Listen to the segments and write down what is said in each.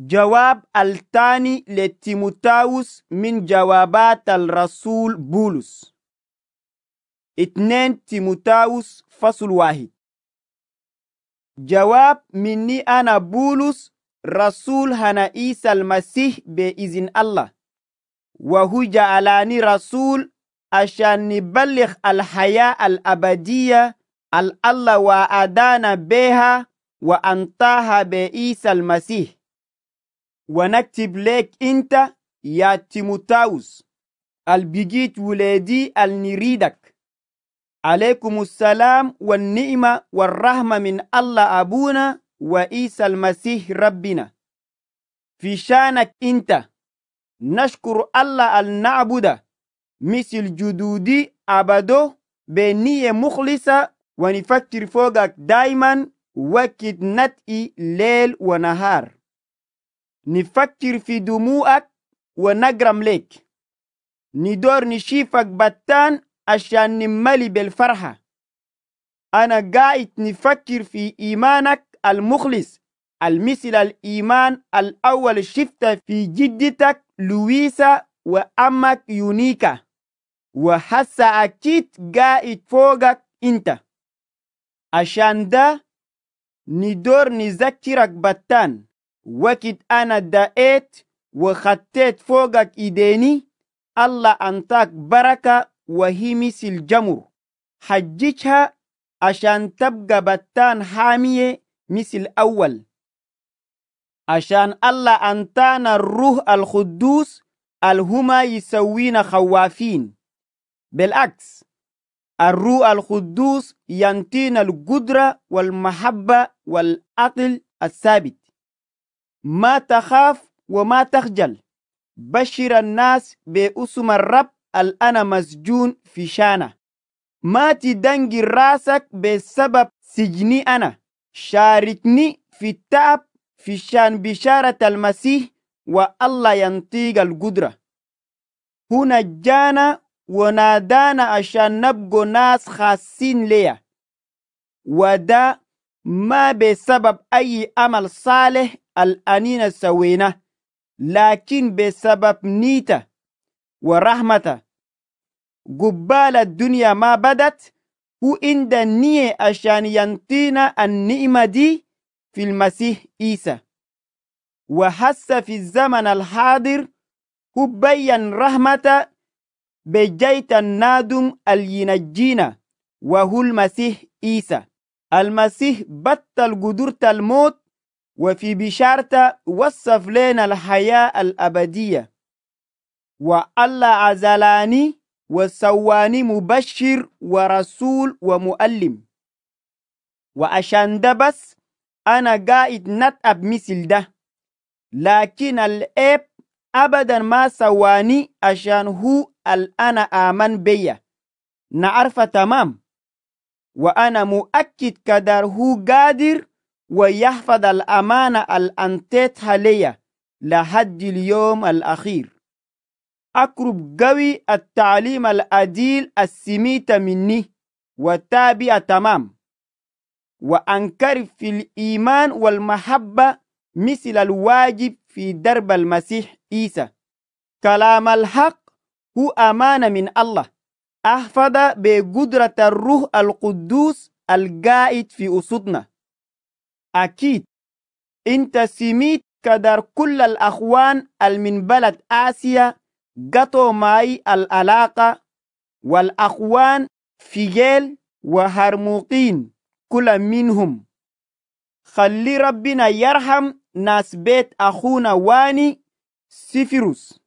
جواب الثاني لتيموتاوس من جوابات الرسول بولس اثنين تيموتاوس فصل واحد جواب مني أنا بولس رسول هنا عيسى المسيح بإذن الله وهو جعلني رسول عشان نبلغ الحياة الأبدية الله وأدانا بها وأنطاها بإيسى المسيح ونكتب لك أنت يا تيموتاوس البيجيت ولادي النريدك عليكم السلام والنعمة والرحمة من الله أبونا وإيسى المسيح ربنا في شانك أنت نشكر الله أن نعبد مثل جدودي أبدو بنية مخلصة ونفكر فوقك دايما وقت نتئي ليل ونهار نفكر في دموعك ونجرم لك ندور نشيفك بتان عشان نملي بالفرحة أنا قاعد نفكر في إيمانك المخلص المثل الإيمان الأول شفته في جدتك لويسا وأمك يونيكا وحس أكيد قاعد فوقك أنت عشان ده ندور نذكرك بتان وكت أنا دائت وخطيت فوقك إيديني الله أنتاك بركة وهي مثل الجمر حججها عشان تبقى بتان حامية مثل أول عشان الله أنتان الروح القدوس الهما يسوينا خوافين بالعكس الروح القدوس ينتين القدرة والمحبة والعقل الثابت ما تخاف وما تخجل بشر الناس بأسم الرب الأنا مسجون في شانه ما تدنج راسك بسبب سجني أنا شاركني في التعب في شان بشارة المسيح والله ينطيق القدرة هنا جانا ونادانا عشان نبقوا ناس خاصين ليا ودا ما بسبب أي عمل صالح الأنين سوينا لكن بسبب نيته ورحمته قبال الدنيا ما بدت هو عند النية عشان ينطينا النعمة دي في المسيح عيسى وحس في الزمن الحاضر هو بين رحمته بجيت النادم الينجينا وهو المسيح عيسى المسيح بطل قدرة الموت وفي بشارته وصف لنا الحياة الأبدية والله عزلاني وسواني مبشر ورسول ومؤلم وعشان ده بس أنا قاعد نتعب مثل ده لكن الأب أبدا ما سواني عشان هو الآن آمن بيا نعرف تمام وأنا مؤكد قدر هو قادر ويحفظ الأمانة الأنتيتها هليا لحد اليوم الأخير أقرب قوي التعليم الأديل السميت مني وتابع تمام وأنكر في الإيمان والمحبة مثل الواجب في درب المسيح عيسى كلام الحق هو أمانة من الله أحفظ بقدرة الروح القدوس القائد في أسطنا أكيد أنت سميت كدر كل الأخوان من بلد آسيا قطوا معي العلاقة والأخوان فيجيل وهرموقين كل منهم خلي ربنا يرحم ناس بيت أخونا واني سيفيروس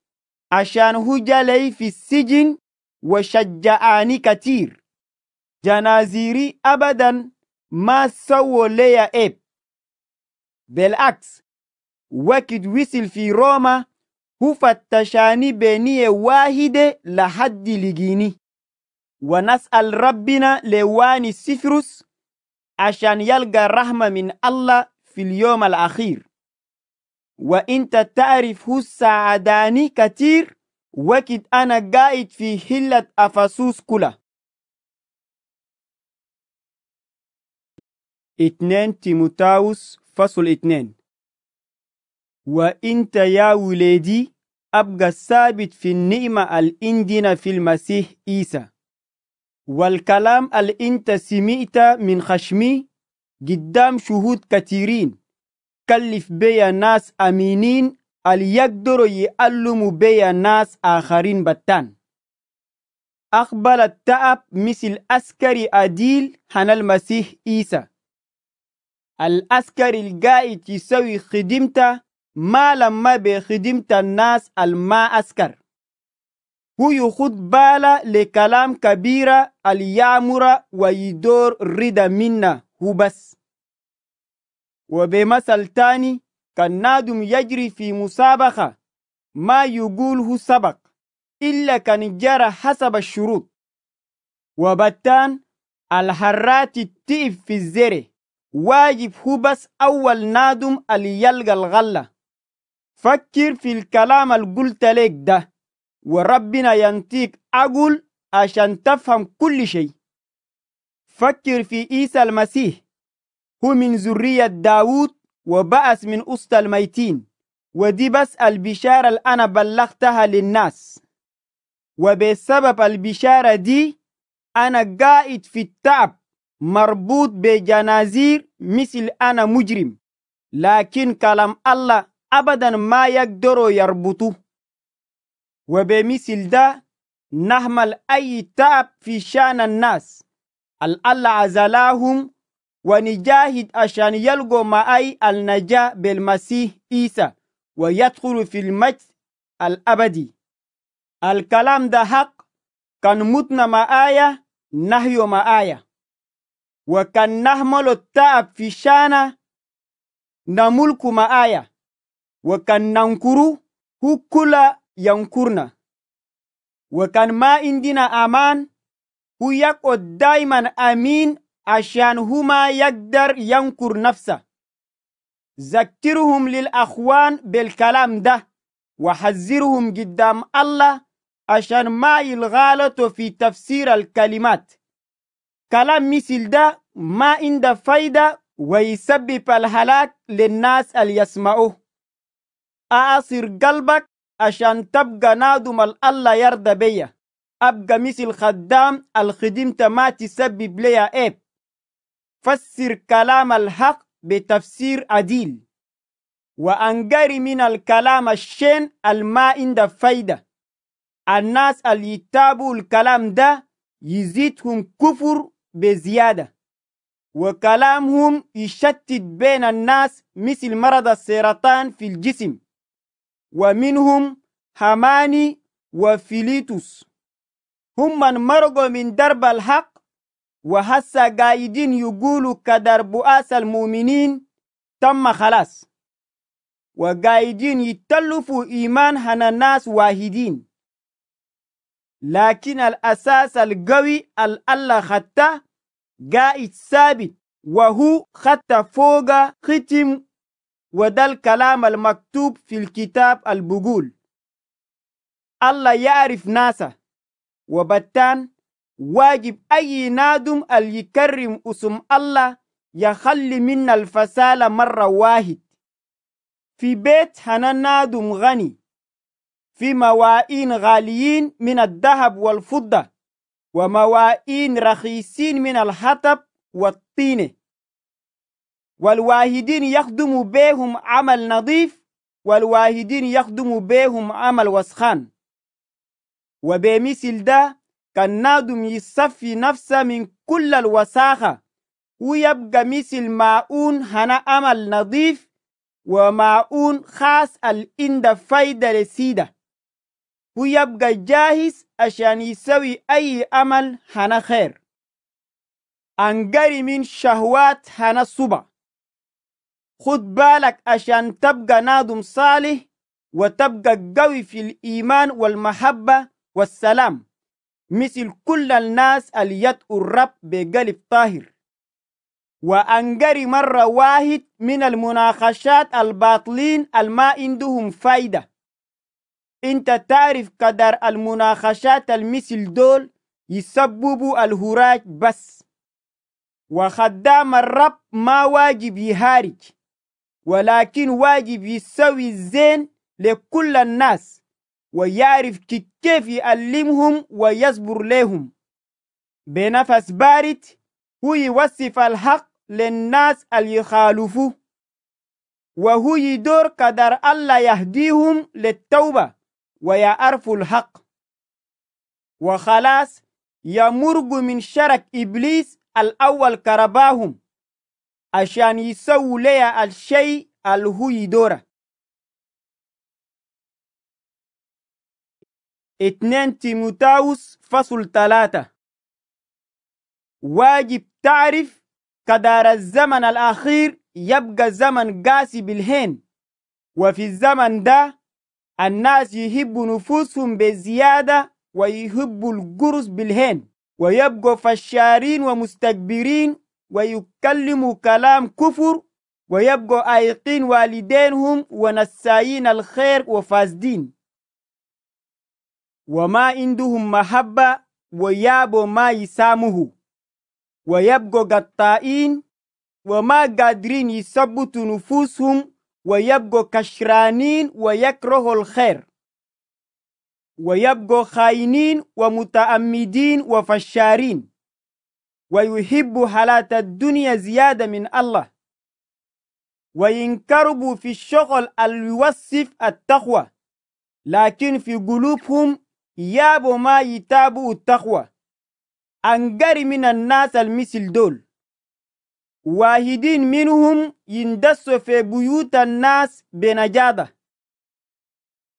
عشان هو جالي في السجن وشجعاني كتير جنازيري أبدا ما سووا ليا اب بالعكس وكد وصل في روما هو فتشاني بنية واحدة لحد لجيني ونسأل ربنا لواني سفرس عشان يلقى الرحمة من الله في اليوم الأخير وإنت تعرف هو ساعداني كتير وقت أنا قاعد في هلة أفاسوس كلا اتنين تيموتاوس فصل اتنين وانت يا ولدي ابقى ثابت في النعمة الإندينة في المسيح إيسا والكلام اللي انت سمعت من خشمي قدام شهود كثيرين كلف بيا ناس امينين اليقدرو يألمو بيا ناس آخرين بتان أقبل التعب مثل أسكري أديل حنا المسيح إيسى الأسكري القائد يسوي خدمته ما لما بخدمت الناس الما أسكر هو يخد بالا لكلام كبيرة اليامرة ويدور الرضا منا هو بس وبمثل تاني نادم يجري في مسابقة ما يقوله سبق إلا كان جرى حسب الشروط وبتان الحرات التيف في الزرع واجب هو بس أول نادم اللي يلقى الغلة فكر في الكلام اللي قلت لك ده وربنا ينطيك أقول عشان تفهم كل شيء فكر في عيسى المسيح هو من ذرية داوود وبأس من أسط الميتين ودي بس البشارة اللي أنا بلغتها للناس وبسبب البشارة دي أنا قائد في التعب مربوط بجنازير مثل أنا مجرم لكن كلام الله أبدا ما يقدر يربطوه وبمثل ده نهمل أي تعب في شان الناس الله عزلاهم ونجاهد عشان يلقوا معي النجاة بالمسيح عيسى ويدخل في المجد الأبدي الكلام ده حق كان متنا معايا نهي معايا وكان نحمل التعب في شانا نملك معايا وكان ننكرو هو كل ينكرنا وكان ما عندنا أمان هو يقعد دايما أمين عشان هما يقدر ينكر نفسه ذكرهم للأخوان بالكلام ده وحذرهم قدام الله عشان ما يلغالطوا في تفسير الكلمات كلام مثل ده ما عنده فايدة ويسبب الهلاك للناس اللي يسمعوه أعصر قلبك عشان تبقى نادم الله يرضى بيا أبقى مثل خدام الخدمة ما تسبب ليا إيب فسر كلام الحق بتفسير عديل وأنجري من الكلام الشين الما عند فايدة الناس اللي يتابعوا الكلام ده يزيدهم كفر بزيادة وكلامهم يشتت بين الناس مثل مرض السرطان في الجسم ومنهم هماني وفيليتوس هم من مرقوا من درب الحق وهسا قايدين يقولوا كدر بؤاس المؤمنين تم خلاص وقايدين يتلفوا إيمان هنا الناس واحدين لكن الأساس القوي الألا خطة قائد ثابت وهو خط فوق ختم وده الكلام المكتوب في الكتاب البقول الله يعرف ناسه وبتان واجب أي نادم اللي يكرم اسم الله يخلي منا الفسالة مرة واحد في بيت هنا نادم غني في موائين غاليين من الذهب والفضة وموائين رخيصين من الحطب والطينة والواهدين يخدم بهم عمل نظيف والواهدين يخدم بهم عمل وسخان وبمثل ده نادم يصفي نفسه من كل الوساخة ويبقى مثل ماؤون هنا أمل نظيف وماؤون خاص الإند فايدة لسيدة ويبقى جاهز عشان يسوي أي أمل هنا خير أنقري من شهوات هنا الصبع خد بالك عشان تبقى نادم صالح وتبقى قوي في الإيمان والمحبة والسلام مثل كل الناس اللي يدعو الرب بقلب طاهر وأنقري مرة واحد من المناقشات الباطلين الما عندهم فايدة انت تعرف قدر المناقشات المثل دول يسببوا الهراج بس وخدام الرب ما واجب يهارج ولكن واجب يسوي الزين لكل الناس ويعرف كيف يعلمهم ويصبر لهم بنفس بارد هو يوصف الحق للناس اللي يخالفوه وهو يدور قدر الله يهديهم للتوبة ويعرفوا الحق وخلاص يمرق من شرك إبليس الأول كرباهم عشان يسوي ليا الشيء اللي هو يدوره اتنين تيموتاوس فصل تلاتة واجب تعرف قدر الزمن الأخير يبقى زمن قاسي بالهين وفي الزمن ده الناس يحبوا نفوسهم بزيادة ويهب القرص بالهين ويبقوا فشارين ومستكبرين ويكلموا كلام كفر ويبقوا آيقين والدينهم ونسايين الخير وفاسدين وما عندهم محبة ويابو ما يسامه ويبقوا قطائين وما قادرين يثبتوا نفوسهم ويبقوا كشرانين ويكرهوا الخير ويبقوا خاينين ومتأمدين وفشارين ويحب حالات الدنيا زيادة من الله وينكربوا في الشغل الوصف التقوى لكن في قلوبهم يابو ما يتابوا التقوى أنقر من الناس المثل دول واحدين منهم يندسوا في بيوت الناس بنجادة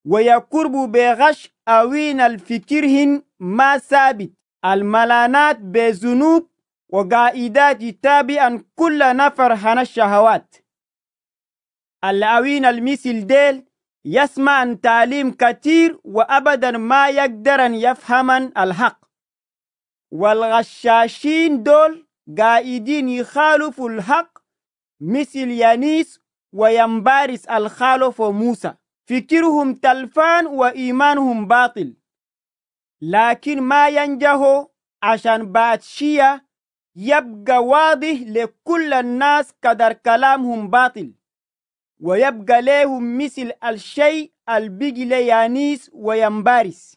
ويقربوا بغش أوين الفكرهن ما ثابت الملانات بذنوب وقائدات يتابع كل نفر هن الشهوات الأوين المثل ديل يسمع تعليم كثير وأبدا ما يقدر أن يفهم الحق والغشاشين دول قائدين يخالفوا الحق مثل يانيس وينبارس الخالف موسى فكرهم تلفان وإيمانهم باطل لكن ما ينجه عشان بعد شيا يبقى واضح لكل الناس قدر كلامهم باطل ويبقى لهم مثل الشيء البجل يانيس وينبارس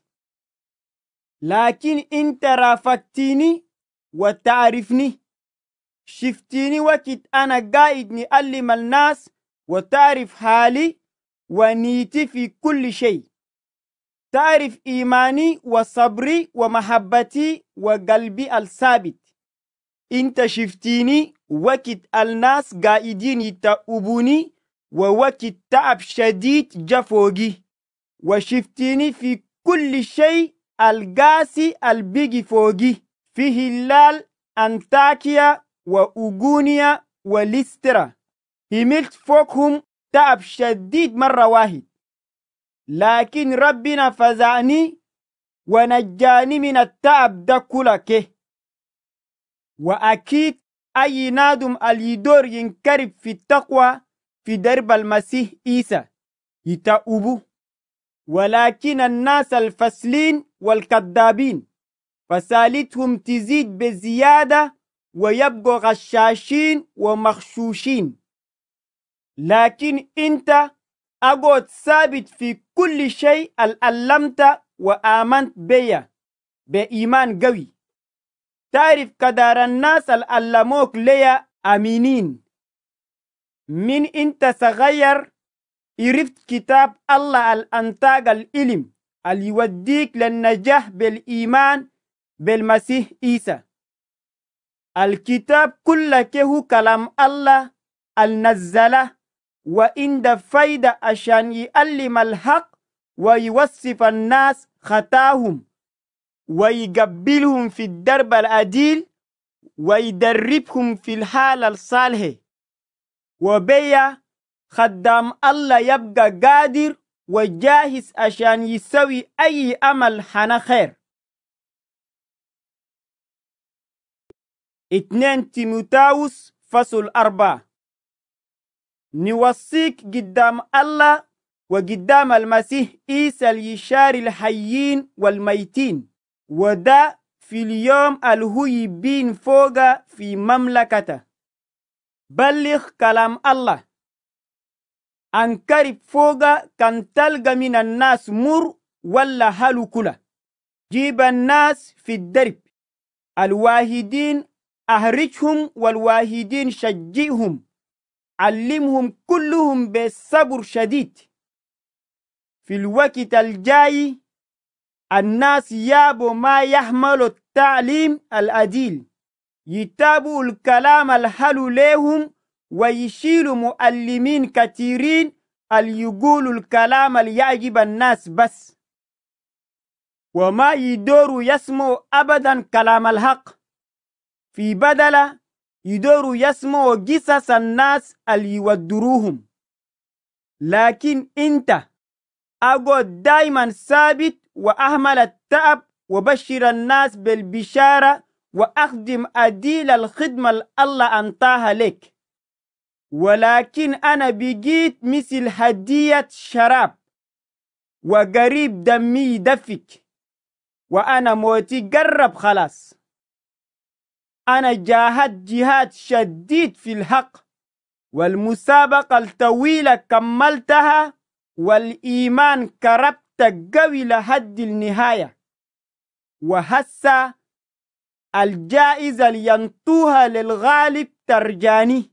لكن انت رافقتيني وتعرفني شفتيني وقت انا قاعد نعلم الناس وتعرف حالي ونيتي في كل شيء تعرف ايماني وصبري ومحبتي وقلبي الثابت انت شفتيني وقت الناس قاعدين يتأبوني ووقت التعب شديد جفوقي وشفتيني في كل شيء القاسي البيجي فوقي في هلال أنتاكيا وأوغونيا وليسترا هملت فوقهم تعب شديد مرة واحد لكن ربنا فزعني ونجاني من التعب ده كلك وأكيد أي نادم اليدور ينكرب في التقوى في درب المسيح عيسى يتأوبوا ولكن الناس الفاسلين والكذابين فسالتهم تزيد بزيادة ويبقوا غشاشين ومخشوشين لكن أنت أقعد ثابت في كل شيء ألمت وآمنت بيا بإيمان قوي تعرف قدر الناس الألموك ليا أمينين من انت صغير عرفت كتاب الله الانتاج الإلم اللي يوديك للنجاح بالإيمان بالمسيح عيسى الكتاب كله هو كلام الله النزله وإن فايدة عشان يعلم الحق ويوصف الناس خطاهم ويقبلهم في الدرب العديل ويدربهم في الحال الصالحة وبيا خدام الله يبقى قادر وجاهز عشان يسوي أي أمل حنا خير اتنين تيموتاوس فصل أربعة نوصيك قدام الله وقدام المسيح إيسى ليشار الحيين والميتين وده في اليوم الهوي بين فوق في مملكته بلغ كلام الله انكرب فوغا كان تلقى من الناس مر ولا هلو كلا جيب الناس في الدرب الواهدين أهرجهم والواهدين شجئهم علمهم كلهم بصبر شديد في الوقت الجاي الناس يابوا ما يحمل التعليم الأديل يتابعوا الكلام الحلو لهم ويشيلوا مؤلمين كثيرين اللي يقولوا الكلام اللي يعجب الناس بس وما يدوروا يسمعوا أبدا كلام الحق في بدلة يدوروا يسمعوا قصص الناس اللي يودروهم لكن أنت أقعد دايما ثابت وأهمل التعب وبشر الناس بالبشارة وأخدم أديل الخدمة الله أنطاها لك ولكن أنا بقيت مثل هدية شراب وقريب دمي دفك وأنا موتي قرب خلاص أنا جاهدت جهاد شديد في الحق والمسابقة الطويلة كملتها والإيمان كربت قوي لحد النهاية وهسه الجائزة لينتوها للغالب ترجاني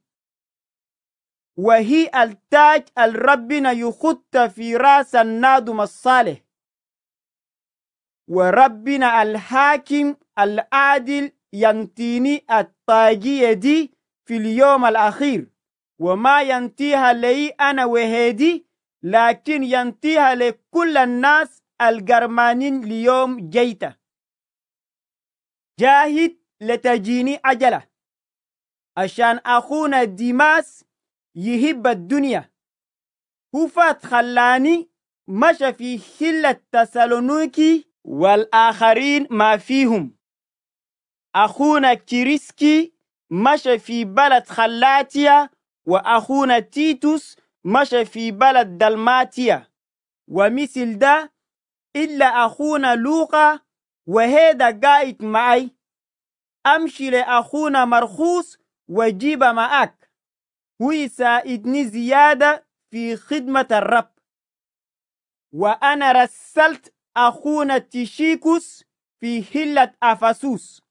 وهي التاج الربنا يخط في راس النادم الصالح وربنا الحاكم العادل ينتيني الطاجية دي في اليوم الأخير وما ينتيها لي أنا وهدي لكن ينتيها لكل الناس القرمانين ليوم جيته جاهد لتجيني أجله عشان أخونا ديماس يهب الدنيا هو فات خلاني مشى في خلة تسالونيكي والآخرين ما فيهم أخونا كيريسكي مشى في بلد خلاتيا وأخونا تيتوس مشى في بلد دلماتيا ومثل ده إلا أخونا لوقا وهيدا قاعد معي امشي لاخونا مرخوص معك معاك يساعدني زياده في خدمه الرب وانا رسلت اخونا تشيكوس في هله أفاسوس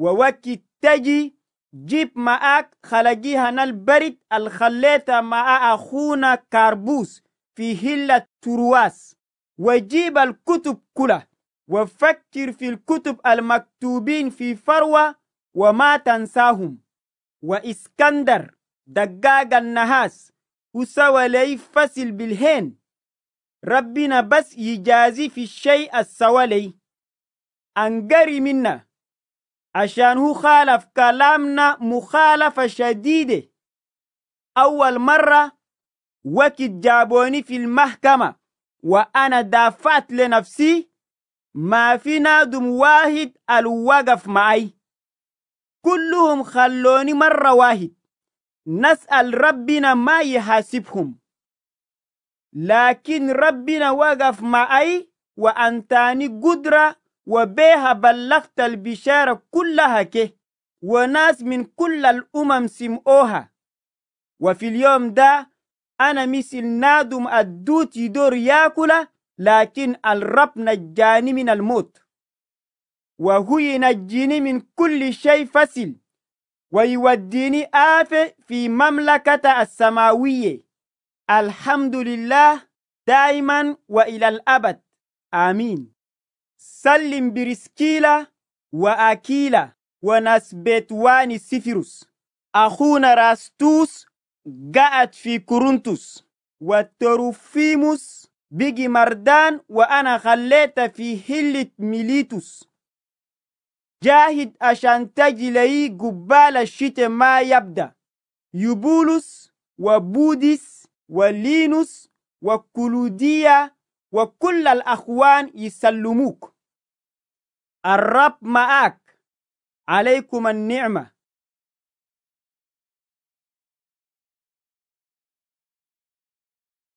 ووكي تجي جيب معاك هنا البرد الخليتها مع اخونا كاربوس في هله ترواس وجيب الكتب كلها وفكر في الكتب المكتوبين في فروة وما تنساهم وإسكندر دقاق النهاس وسوى لي فصل بالهين ربنا بس يجازي في الشيء السوالي أنقري منا عشان هو خالف كلامنا مخالفة شديدة أول مرة وكت جابوني في المحكمة وأنا دافعت لنفسي ما في نادم واحد الوقف معي كلهم خلوني مرة واحد نسأل ربنا ما يحاسبهم لكن ربنا وقف معي وأنتاني قدرة وبيها بلغت البشارة كلها كه وناس من كل الأمم سمؤها وفي اليوم ده أنا مثل نادم الدوت يدور ياكله لكن الرب نجاني من الموت وهو ينجيني من كل شيء فسل ويوديني آفة في مملكة السماوية الحمد لله دائما وإلى الأبد آمين سلم برسكيلا وأكيلا بيتواني سيفيروس أخونا راستوس جاءت في كورنثوس وتروفيموس بيجي مردان وأنا خليت في هلة ميليتوس جاهد عشان تجي لي قبال الشتاء ما يبدأ يبولس وبوديس ولينوس وكلوديا وكل الأخوان يسلموك الرب معك عليكم النعمه